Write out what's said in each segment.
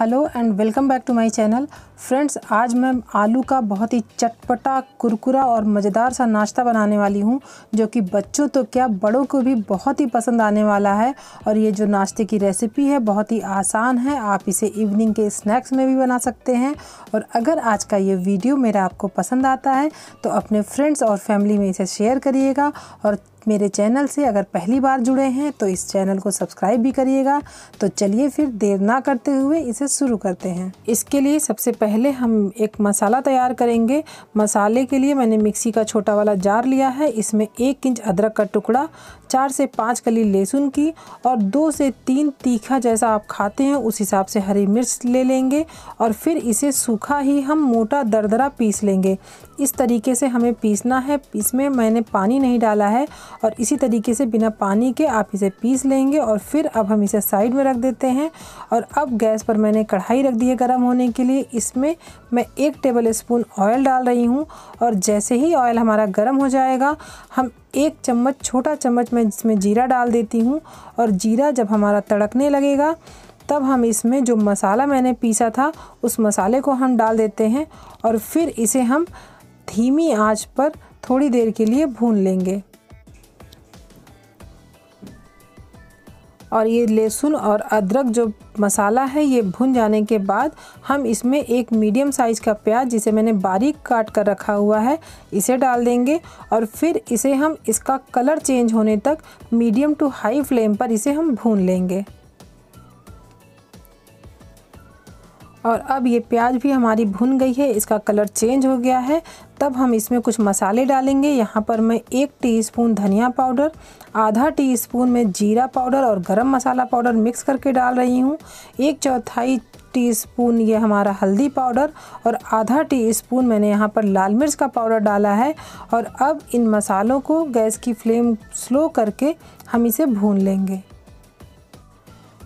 hello and welcome back to my channel friends आज मैं आलू का बहुत ही चटपटा कुरकुरा और मज़ेदार सा नाश्ता बनाने वाली हूँ जो कि बच्चों तो क्या बड़ों को भी बहुत ही पसंद आने वाला है और ये जो नाश्ते की रेसिपी है बहुत ही आसान है आप इसे इवनिंग के स्नैक्स में भी बना सकते हैं और अगर आज का ये वीडियो मेरा आपको पसंद आता है तो अपने फ्रेंड्स और फैमिली में इसे शेयर करिएगा और मेरे चैनल से अगर पहली बार जुड़े हैं तो इस चैनल को सब्सक्राइब भी करिएगा तो चलिए फिर देर ना करते हुए इसे शुरू करते हैं इसके लिए सबसे पहले हम एक मसाला तैयार करेंगे मसाले के लिए मैंने मिक्सी का छोटा वाला जार लिया है इसमें एक इंच अदरक का टुकड़ा चार से पाँच कली लहसुन की और दो से तीन तीखा जैसा आप खाते हैं उस हिसाब से हरी मिर्च ले लेंगे और फिर इसे सूखा ही हम मोटा दरदरा पीस लेंगे इस तरीके से हमें पीसना है इसमें मैंने पानी नहीं डाला है और इसी तरीके से बिना पानी के आप इसे पीस लेंगे और फिर अब हम इसे साइड में रख देते हैं और अब गैस पर मैंने कढ़ाई रख दी है गर्म होने के लिए इसमें मैं एक टेबल स्पून ऑयल डाल रही हूँ और जैसे ही ऑयल हमारा गर्म हो जाएगा हम एक चम्मच छोटा चम्मच मैं इसमें जीरा डाल देती हूँ और जीरा जब हमारा तड़कने लगेगा तब हम इसमें जो मसाला मैंने पीसा था उस मसाले को हम डाल देते हैं और फिर इसे हम धीमी आंच पर थोड़ी देर के लिए भून लेंगे और ये लहसुन और अदरक जो मसाला है ये भुन जाने के बाद हम इसमें एक मीडियम साइज़ का प्याज जिसे मैंने बारीक काट कर रखा हुआ है इसे डाल देंगे और फिर इसे हम इसका कलर चेंज होने तक मीडियम टू हाई फ्लेम पर इसे हम भून लेंगे और अब ये प्याज भी हमारी भुन गई है इसका कलर चेंज हो गया है तब हम इसमें कुछ मसाले डालेंगे यहाँ पर मैं एक टीस्पून धनिया पाउडर आधा टीस्पून में जीरा पाउडर और गरम मसाला पाउडर मिक्स करके डाल रही हूँ एक चौथाई टीस्पून ये हमारा हल्दी पाउडर और आधा टीस्पून मैंने यहाँ पर लाल मिर्च का पाउडर डाला है और अब इन मसालों को गैस की फ्लेम स्लो करके हम इसे भून लेंगे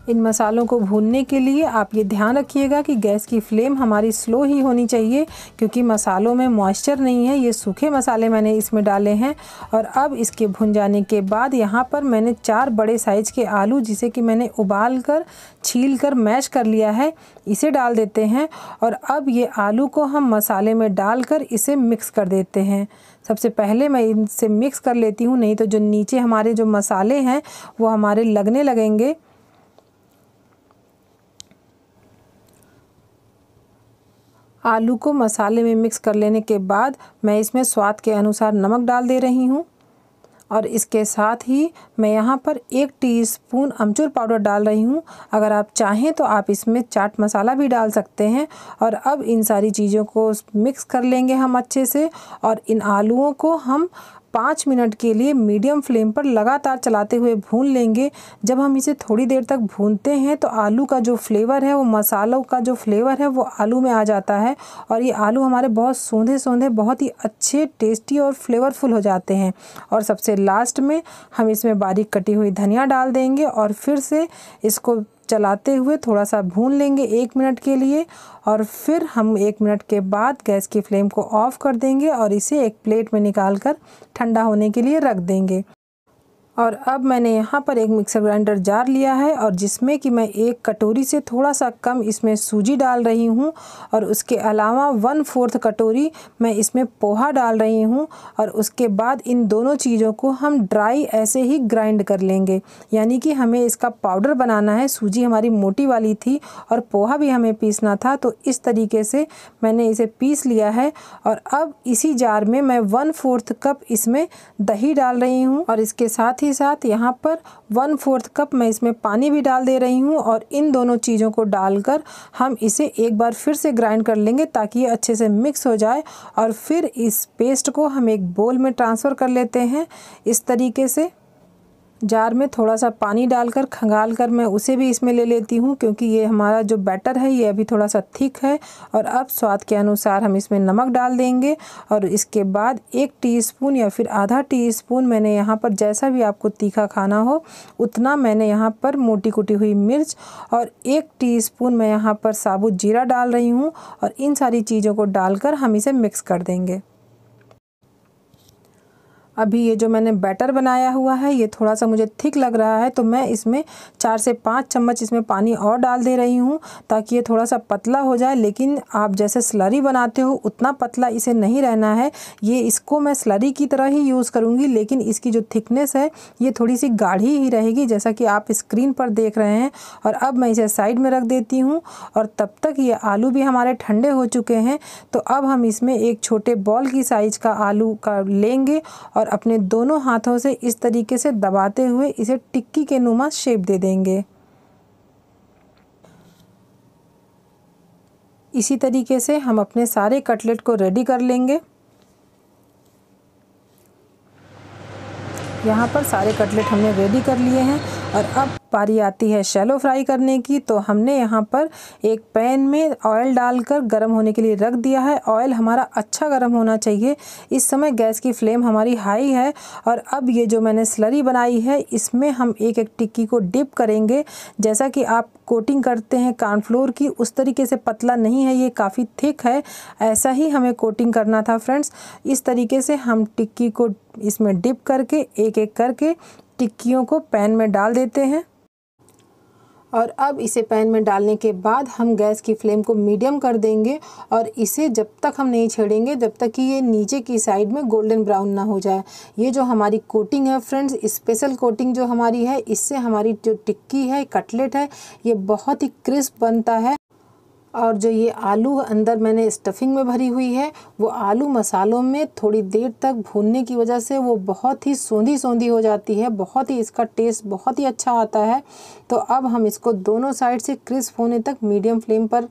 इन मसालों को भूनने के लिए आप ये ध्यान रखिएगा कि गैस की फ्लेम हमारी स्लो ही होनी चाहिए क्योंकि मसालों में मॉइस्चर नहीं है ये सूखे मसाले मैंने इसमें डाले हैं और अब इसके भुन जाने के बाद यहाँ पर मैंने चार बड़े साइज़ के आलू जिसे कि मैंने उबाल कर छील कर मैश कर लिया है इसे डाल देते हैं और अब ये आलू को हम मसाले में कर इसे मिक्स कर देते हैं सबसे पहले मैं इनसे मिक्स कर लेती हूँ नहीं तो जो नीचे हमारे जो मसाले हैं वो हमारे लगने लगेंगे आलू को मसाले में मिक्स कर लेने के बाद मैं इसमें स्वाद के अनुसार नमक डाल दे रही हूँ और इसके साथ ही मैं यहाँ पर एक टीस्पून अमचूर पाउडर डाल रही हूँ अगर आप चाहें तो आप इसमें चाट मसाला भी डाल सकते हैं और अब इन सारी चीज़ों को मिक्स कर लेंगे हम अच्छे से और इन आलूओं को हम पाँच मिनट के लिए मीडियम फ्लेम पर लगातार चलाते हुए भून लेंगे जब हम इसे थोड़ी देर तक भूनते हैं तो आलू का जो फ्लेवर है वो मसालों का जो फ्लेवर है वो आलू में आ जाता है और ये आलू हमारे बहुत सौंधे सौंधे बहुत ही अच्छे टेस्टी और फ्लेवरफुल हो जाते हैं और सबसे लास्ट में हम इसमें बारीक कटी हुई धनिया डाल देंगे और फिर से इसको चलाते हुए थोड़ा सा भून लेंगे एक मिनट के लिए और फिर हम एक मिनट के बाद गैस की फ्लेम को ऑफ़ कर देंगे और इसे एक प्लेट में निकाल कर ठंडा होने के लिए रख देंगे और अब मैंने यहाँ पर एक मिक्सर ग्राइंडर जार लिया है और जिसमें कि मैं एक कटोरी से थोड़ा सा कम इसमें सूजी डाल रही हूँ और उसके अलावा वन फोर्थ कटोरी मैं इसमें पोहा डाल रही हूँ और उसके बाद इन दोनों चीज़ों को हम ड्राई ऐसे ही ग्राइंड कर लेंगे यानी कि हमें इसका पाउडर बनाना है सूजी हमारी मोटी वाली थी और पोहा भी हमें पीसना था तो इस तरीके से मैंने इसे पीस लिया है और अब इसी जार में मैं वन फोर्थ कप इसमें दही डाल रही हूँ और इसके साथ ही ही साथ यहाँ पर वन फोर्थ कप मैं इसमें पानी भी डाल दे रही हूँ और इन दोनों चीज़ों को डालकर हम इसे एक बार फिर से ग्राइंड कर लेंगे ताकि ये अच्छे से मिक्स हो जाए और फिर इस पेस्ट को हम एक बोल में ट्रांसफ़र कर लेते हैं इस तरीके से जार में थोड़ा सा पानी डालकर खंगाल कर मैं उसे भी इसमें ले लेती हूँ क्योंकि ये हमारा जो बैटर है ये अभी थोड़ा सा थिक है और अब स्वाद के अनुसार हम इसमें नमक डाल देंगे और इसके बाद एक टीस्पून या फिर आधा टीस्पून मैंने यहाँ पर जैसा भी आपको तीखा खाना हो उतना मैंने यहाँ पर मोटी कुटी हुई मिर्च और एक स्पून मैं यहाँ पर साबुत जीरा डाल रही हूँ और इन सारी चीज़ों को डालकर हम इसे मिक्स कर देंगे अभी ये जो मैंने बैटर बनाया हुआ है ये थोड़ा सा मुझे थिक लग रहा है तो मैं इसमें चार से पाँच चम्मच इसमें पानी और डाल दे रही हूँ ताकि ये थोड़ा सा पतला हो जाए लेकिन आप जैसे स्लरी बनाते हो उतना पतला इसे नहीं रहना है ये इसको मैं स्लरी की तरह ही यूज़ करूँगी लेकिन इसकी जो थिकनेस है ये थोड़ी सी गाढ़ी ही रहेगी जैसा कि आप स्क्रीन पर देख रहे हैं और अब मैं इसे साइड में रख देती हूँ और तब तक ये आलू भी हमारे ठंडे हो चुके हैं तो अब हम इसमें एक छोटे बॉल की साइज़ का आलू का लेंगे और अपने दोनों हाथों से इस तरीके से दबाते हुए इसे टिक्की के नुमा शेप दे देंगे इसी तरीके से हम अपने सारे कटलेट को रेडी कर लेंगे यहाँ पर सारे कटलेट हमने रेडी कर लिए हैं और अब पारी आती है शैलो फ्राई करने की तो हमने यहाँ पर एक पैन में ऑयल डालकर गर्म होने के लिए रख दिया है ऑयल हमारा अच्छा गर्म होना चाहिए इस समय गैस की फ्लेम हमारी हाई है और अब ये जो मैंने स्लरी बनाई है इसमें हम एक एक टिक्की को डिप करेंगे जैसा कि आप कोटिंग करते हैं कॉर्नफ्लोर की उस तरीके से पतला नहीं है ये काफ़ी थिक है ऐसा ही हमें कोटिंग करना था फ्रेंड्स इस तरीके से हम टिक्की को इसमें डिप करके एक एक करके टिक्कियों को पैन में डाल देते हैं और अब इसे पैन में डालने के बाद हम गैस की फ्लेम को मीडियम कर देंगे और इसे जब तक हम नहीं छेड़ेंगे जब तक कि ये नीचे की साइड में गोल्डन ब्राउन ना हो जाए ये जो हमारी कोटिंग है फ्रेंड्स स्पेशल कोटिंग जो हमारी है इससे हमारी जो टिक्की है कटलेट है ये बहुत ही क्रिस्प बनता है और जो ये आलू अंदर मैंने स्टफिंग में भरी हुई है वो आलू मसालों में थोड़ी देर तक भूनने की वजह से वो बहुत ही सौंधी सौंधी हो जाती है बहुत ही इसका टेस्ट बहुत ही अच्छा आता है तो अब हम इसको दोनों साइड से क्रिस्प होने तक मीडियम फ्लेम पर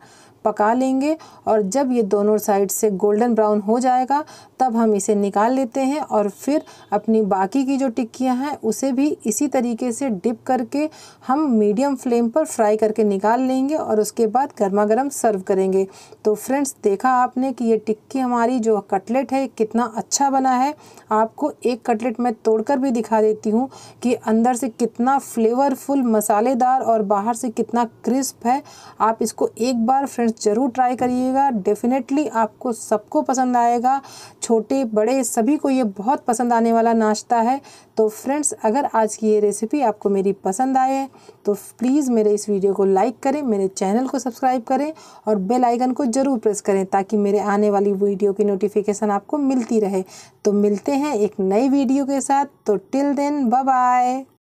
पका लेंगे और जब ये दोनों साइड से गोल्डन ब्राउन हो जाएगा तब हम इसे निकाल लेते हैं और फिर अपनी बाकी की जो टिक्कियाँ हैं उसे भी इसी तरीके से डिप करके हम मीडियम फ्लेम पर फ्राई करके निकाल लेंगे और उसके बाद गर्मा गर्म सर्व करेंगे तो फ्रेंड्स देखा आपने कि ये टिक्की हमारी जो कटलेट है कितना अच्छा बना है आपको एक कटलेट मैं तोड़कर भी दिखा देती हूँ कि अंदर से कितना फ्लेवरफुल मसालेदार और बाहर से कितना क्रिस्प है आप इसको एक बार फ्रेंड्स ज़रूर ट्राई करिएगा डेफिनेटली आपको सबको पसंद आएगा छोटे बड़े सभी को ये बहुत पसंद आने वाला नाश्ता है तो फ्रेंड्स अगर आज की ये रेसिपी आपको मेरी पसंद आए तो प्लीज़ मेरे इस वीडियो को लाइक करें मेरे चैनल को सब्सक्राइब करें और बेल आइकन को ज़रूर प्रेस करें ताकि मेरे आने वाली वीडियो की नोटिफिकेशन आपको मिलती रहे तो मिलते हैं एक नई वीडियो के साथ तो टिल देन बाय